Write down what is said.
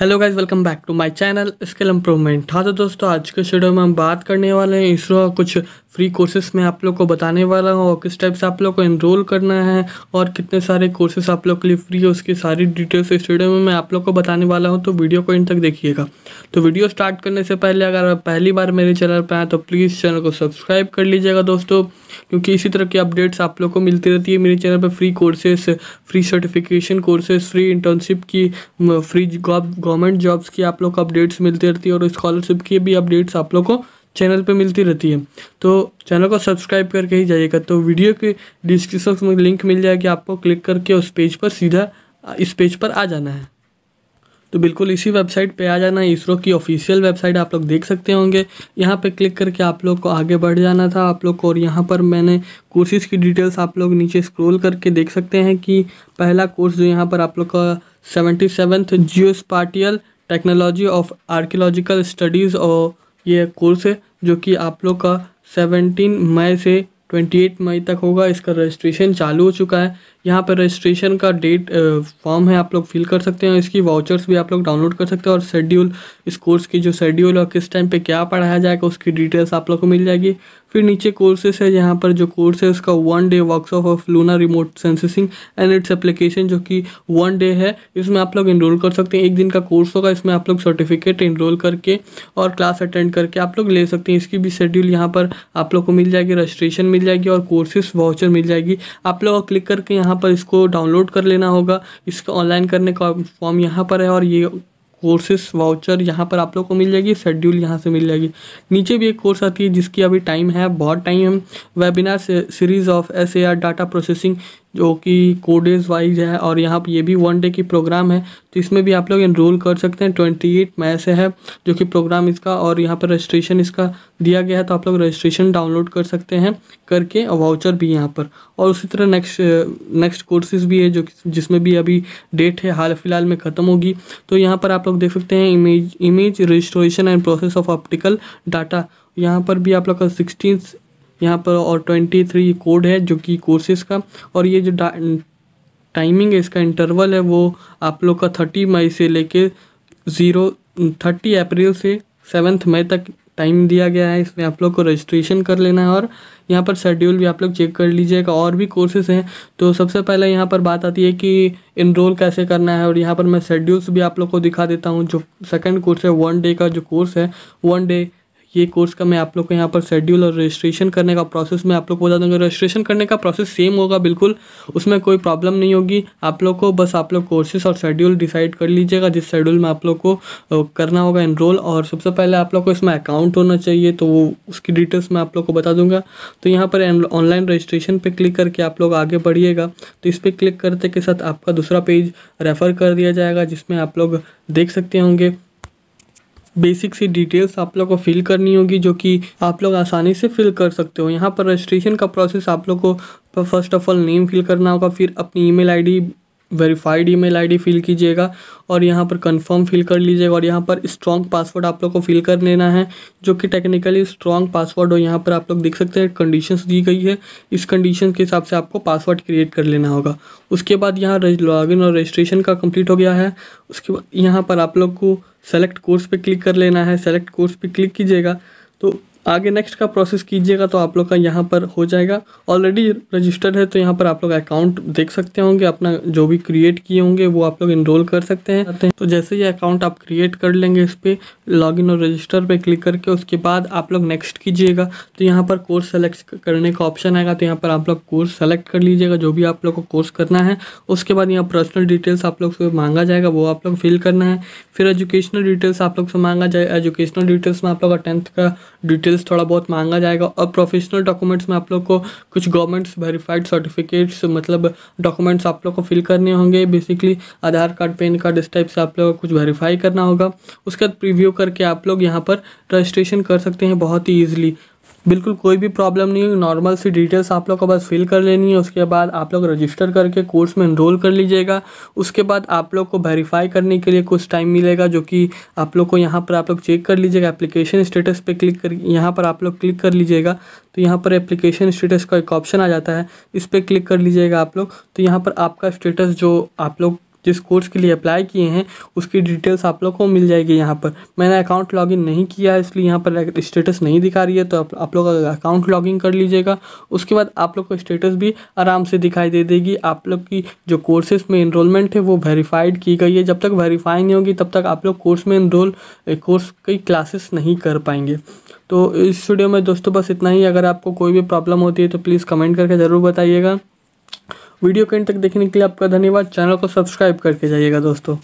hello guys welcome back to my channel skill improvement हाँ तो दोस्तों आज के शीडियो में हम बात करने वाले हैं इसरो कुछ फ्री कोर्सेज में आप लोग को बताने वाला हूँ और किस टाइप से आप लोग को इनरोल करना है और कितने सारे कोर्सेज आप लोग के लिए फ्री है उसकी सारी डिटेल्स इस वीडियो में मैं आप लोग को बताने वाला हूँ तो वीडियो को इन तक देखिएगा तो वीडियो स्टार्ट करने से पहले अगर आप पहली बार मेरे चैनल पर आएँ तो प्लीज़ चैनल को सब्सक्राइब कर लीजिएगा दोस्तों क्योंकि इसी तरह की अपडेट्स आप लोग को मिलती रहती है मेरे चैनल पर free courses free certification courses free internship की फ्री जॉब गवर्नमेंट जॉब्स की आप लोग को अपडेट्स मिलती रहती है और स्कॉलरशिप की भी अपडेट्स आप लोग को चैनल पे मिलती रहती है तो चैनल को सब्सक्राइब करके ही जाइएगा तो वीडियो के डिस्क्रिप्शन में लिंक मिल जाएगी आपको क्लिक करके उस पेज पर सीधा इस पेज पर आ जाना है तो बिल्कुल इसी वेबसाइट पे आ जाना है इसरो की ऑफिशियल वेबसाइट आप लोग देख सकते होंगे यहाँ पे क्लिक करके आप लोग को आगे बढ़ जाना था आप लोग को और यहाँ पर मैंने कोर्सेज़ की डिटेल्स आप लोग नीचे स्क्रॉल करके देख सकते हैं कि पहला कोर्स जो यहाँ पर आप लोग का seventy seventh geospatial technology of archaeological studies और ये कोर्स है जो कि आप लोग का सेवनटीन मई से ट्वेंटी एट मई तक होगा इसका रजिस्ट्रेशन चालू हो चुका है यहाँ पर रजिस्ट्रेशन का डेट फॉर्म है आप लोग फिल कर सकते हैं इसकी वाउचर्स भी आप लोग डाउनलोड कर सकते हैं और शेड्यूल इस कोर्स की जो शेड्यूल और किस टाइम पे क्या पढ़ाया जाएगा उसकी डिटेल्स आप लोग को मिल जाएगी फिर नीचे कोर्सेस है यहाँ पर जो कोर्स है उसका one day workshop of lunar remote sensing and its application जो कि वन डे है इसमें आप लोग इनरोल कर सकते हैं एक दिन का कोर्स होगा इसमें आप लोग सर्टिफिकेट इनरोल करके और क्लास अटेंड करके आप लोग ले सकते हैं इसकी भी शेड्यूल यहाँ पर आप लोग को मिल जाएगी रजिस्ट्रेशन मिल जाएगी और कोर्सेस वाउचर मिल जाएगी आप लोग क्लिक करके यहाँ यहाँ पर इसको डाउनलोड कर लेना होगा इसका ऑनलाइन करने का फॉर्म यहाँ पर है और ये कोर्सेस वाउचर यहाँ पर आप लोग को मिल जाएगी शेड्यूल यहाँ से मिल जाएगी नीचे भी एक कोर्स आती है जिसकी अभी टाइम है बहुत टाइम है webinar series of S data processing जो कि कोडेज वाइज है और यहाँ पर ये भी वन डे की प्रोग्राम है तो इसमें भी आप लोग इनरोल कर सकते हैं ट्वेंटी एट मई से है जो कि प्रोग्राम इसका और यहाँ पर रजिस्ट्रेशन इसका दिया गया है तो आप लोग रजिस्ट्रेशन डाउनलोड कर सकते हैं करके और वाउचर भी यहाँ पर और उसी तरह नेक्स्ट नेक्स्ट कोर्सेज भी है जो जिसमें भी अभी डेट है हाल फिलहाल में ख़त्म होगी तो यहाँ पर आप लोग देख सकते हैं image image registration and process of optical data यहाँ पर भी आप लोग का सिक्सटीन यहाँ पर और ट्वेंटी थ्री कोड है जो कि कोर्सेज का और ये जो टाइमिंग है इसका इंटरवल है वो आप लोग का थर्टी मई से लेके ज़ीरो थर्टी अप्रैल से सेवन्थ मई तक टाइम दिया गया है इसमें आप लोग को रजिस्ट्रेशन कर लेना है और यहाँ पर शेड्यूल भी आप लोग चेक कर लीजिएगा और भी कोर्सेज हैं तो सबसे पहले यहाँ पर बात आती है कि इनरोल कैसे करना है और यहाँ पर मैं शेड्यूल्स भी आप लोग को दिखा देता हूँ जो सेकंड कोर्स है वन डे का जो कोर्स है वन डे ये कोर्स का मैं आप लोग को यहाँ पर शेड्यूल और रजिस्ट्रेशन करने का प्रोसेस मैं आप लोग को बता दूँगा रजिस्ट्रेशन करने का प्रोसेस सेम होगा बिल्कुल उसमें कोई प्रॉब्लम नहीं होगी आप लोग को बस आप लोग कोर्सेस और शेड्यूल डिसाइड कर लीजिएगा जिस शेड्यूल में आप लोग को करना होगा इनरोल और सबसे पहले आप लोग को इसमें अकाउंट होना चाहिए तो वो उसकी डिटेल्स मैं आप लोग को बता दूंगा तो यहाँ पर ऑनलाइन रजिस्ट्रेशन पर क्लिक करके आप लोग आगे बढ़िएगा तो इस पर क्लिक करते के साथ आपका दूसरा पेज रेफ़र कर दिया जाएगा जिसमें आप लोग देख सकते होंगे बेसिक सी डिटेल्स आप लोग को फिल करनी होगी जो कि आप लोग आसानी से फिल कर सकते हो यहाँ पर रजिस्ट्रेशन का प्रोसेस आप लोग को first of all name fill करना होगा फिर अपनी email ID verified email ID fill कीजिएगा और यहाँ पर कंफर्म फिल कर लीजिएगा और यहाँ पर स्ट्रॉन्ग पासवर्ड आप लोग को फिल कर लेना है जो कि टेक्निकली स्ट्रॉन्ग पासवर्ड हो यहाँ पर आप लोग देख सकते हैं कंडीशंस दी गई है इस कंडीशन के हिसाब से आपको पासवर्ड क्रिएट कर लेना होगा उसके बाद यहाँ लॉगिन और रजिस्ट्रेशन का कम्प्लीट हो गया है उसके बाद यहाँ पर आप लोग को सेलेक्ट कोर्स पर क्लिक कर लेना है सेलेक्ट कोर्स पर क्लिक कीजिएगा तो आगे नेक्स्ट का प्रोसेस कीजिएगा तो आप लोग का यहाँ पर हो जाएगा ऑलरेडी रजिस्टर्ड है तो यहाँ पर आप लोग अकाउंट देख सकते होंगे अपना जो भी क्रिएट किए होंगे वो आप लोग इनरोल कर सकते हैं तो जैसे ये अकाउंट आप क्रिएट कर लेंगे इस पर लॉगिन और रजिस्टर पर क्लिक करके उसके बाद आप लोग नेक्स्ट कीजिएगा तो यहाँ पर कोर्स सेलेक्ट करने का ऑप्शन आएगा तो यहाँ पर आप लोग कोर्स सेलेक्ट कर लीजिएगा जो भी आप लोग को कोर्स करना है उसके बाद यहाँ पर्सनल डिटेल्स आप लोग से मांगा जाएगा वो आप लोग फिल करना है फिर एजुकेशनल डिटेल्स आप लोग से मांगा जाए एजुकेशनल डिटेल्स में आप लोग का टेंथ का डिटेल्स डिटेल्स थोड़ा बहुत मांगा जाएगा और प्रोफेशनल डॉक्यूमेंट्स में आप लोग को कुछ गवर्नमेंट्स वेरीफाइड सर्टिफिकेट्स मतलब डॉक्यूमेंट्स आप लोग को फिल करने होंगे basically Aadhaar card PAN card इस टाइप से आप लोग को कुछ वेरीफाई करना होगा उसके बाद प्रिव्यू करके आप लोग यहाँ पर रजिस्ट्रेशन कर सकते हैं बहुत ही ईजिली बिल्कुल कोई भी प्रॉब्लम नहीं है नॉर्मल सी डिटेल्स आप लोग को बस फिल कर लेनी है उसके बाद आप लोग रजिस्टर करके कोर्स में इनरोल कर लीजिएगा उसके बाद आप लोग को वेरीफाई करने के लिए कुछ टाइम मिलेगा जो कि आप लोग को यहाँ पर आप लोग चेक कर लीजिएगा एप्लीकेशन स्टेटस पे क्लिक कर यहाँ पर आप लोग क्लिक कर लीजिएगा तो यहाँ पर एप्लीकेशन स्टेटस का एक ऑप्शन आ जाता है इस पर क्लिक कर लीजिएगा आप लोग तो यहाँ पर आपका स्टेटस जो आप लोग जिस कोर्स के लिए अप्लाई किए हैं उसकी डिटेल्स आप लोग को मिल जाएगी यहाँ पर मैंने अकाउंट लॉगिन नहीं किया है इसलिए यहाँ पर स्टेटस नहीं दिखा रही है तो आप, लोग अकाउंट लॉगिन कर लीजिएगा उसके बाद आप लोग को स्टेटस भी आराम से दिखाई दे देगी आप लोग की जो कोर्सेज में इनरोलमेंट है वो वेरीफाइड की गई है जब तक वेरीफाई नहीं होगी तब तक आप लोग कोर्स में इनरोल कोर्स की क्लासेस नहीं कर पाएंगे तो इस वीडियो में दोस्तों बस इतना ही अगर आपको कोई भी प्रॉब्लम होती है तो प्लीज़ कमेंट करके ज़रूर बताइएगा वीडियो के अंत तक देखने के लिए आपका धन्यवाद चैनल को सब्सक्राइब करके जाइएगा दोस्तों